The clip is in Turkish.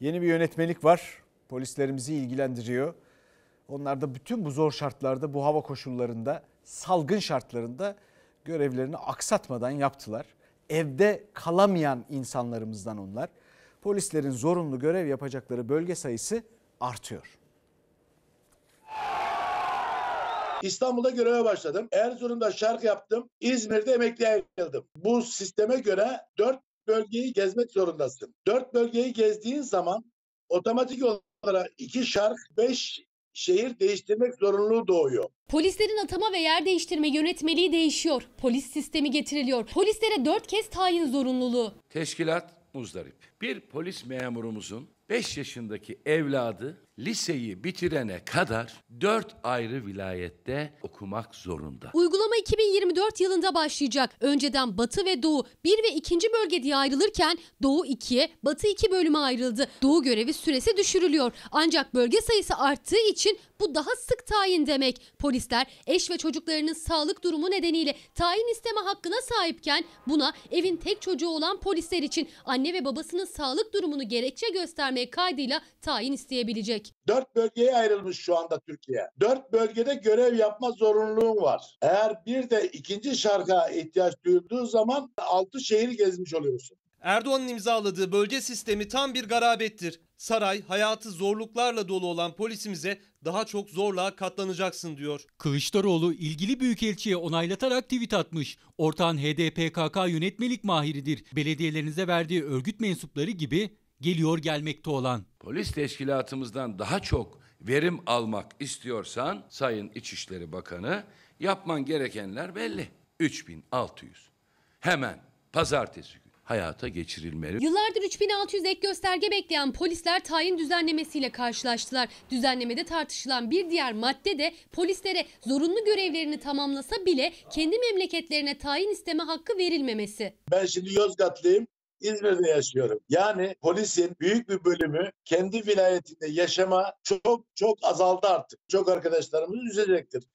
Yeni bir yönetmelik var. Polislerimizi ilgilendiriyor. Onlar da bütün bu zor şartlarda, bu hava koşullarında, salgın şartlarında görevlerini aksatmadan yaptılar. Evde kalamayan insanlarımızdan onlar. Polislerin zorunlu görev yapacakları bölge sayısı artıyor. İstanbul'da göreve başladım. Erzurum'da şark yaptım. İzmir'de emekliye ayrıldım. Bu sisteme göre 4 bölgeyi gezmek zorundasın. Dört bölgeyi gezdiğin zaman otomatik olarak iki şark, beş şehir değiştirmek zorunluluğu doğuyor. Polislerin atama ve yer değiştirme yönetmeliği değişiyor. Polis sistemi getiriliyor. Polislere dört kez tayin zorunluluğu. Teşkilat muzdarip. Bir polis memurumuzun 5 yaşındaki evladı liseyi bitirene kadar 4 ayrı vilayette okumak zorunda. Uygulama 2024 yılında başlayacak. Önceden Batı ve Doğu 1 ve 2. bölge diye ayrılırken Doğu 2'ye, Batı 2 bölüme ayrıldı. Doğu görevi süresi düşürülüyor. Ancak bölge sayısı arttığı için bu daha sık tayin demek. Polisler eş ve çocuklarının sağlık durumu nedeniyle tayin isteme hakkına sahipken buna evin tek çocuğu olan polisler için anne ve babasının sağlık durumunu gerekçe göstermek name kaydıyla tayin isteyebilecek. Dört bölgeye ayrılmış şu anda Türkiye. Dört bölgede görev yapma zorunluluğun var. Eğer bir de ikinci şarka ihtiyaç duyulduğu zaman altı şehir gezmiş oluyorsun. Erdoğan'ın imzaladığı bölge sistemi tam bir garabettir. Saray hayatı zorluklarla dolu olan polisimize daha çok zorla katlanacaksın diyor. Kılıçdaroğlu ilgili büyükelçiye onaylatarak tweet atmış. Ortağın HDPKK yönetmelik mahiridir. Belediyelerinize verdiği örgüt mensupları gibi geliyor gelmekte olan. Polis teşkilatımızdan daha çok verim almak istiyorsan Sayın İçişleri Bakanı yapman gerekenler belli. 3600. Hemen pazartesi günü hayata geçirilmeli. Yıllardır 3600 ek gösterge bekleyen polisler tayin düzenlemesiyle karşılaştılar. Düzenlemede tartışılan bir diğer madde de polislere zorunlu görevlerini tamamlasa bile kendi memleketlerine tayin isteme hakkı verilmemesi. Ben şimdi Yozgatlıyım. İzmir'de yaşıyorum. Yani polisin büyük bir bölümü kendi vilayetinde yaşama çok çok azaldı artık. Çok arkadaşlarımız üzecektir.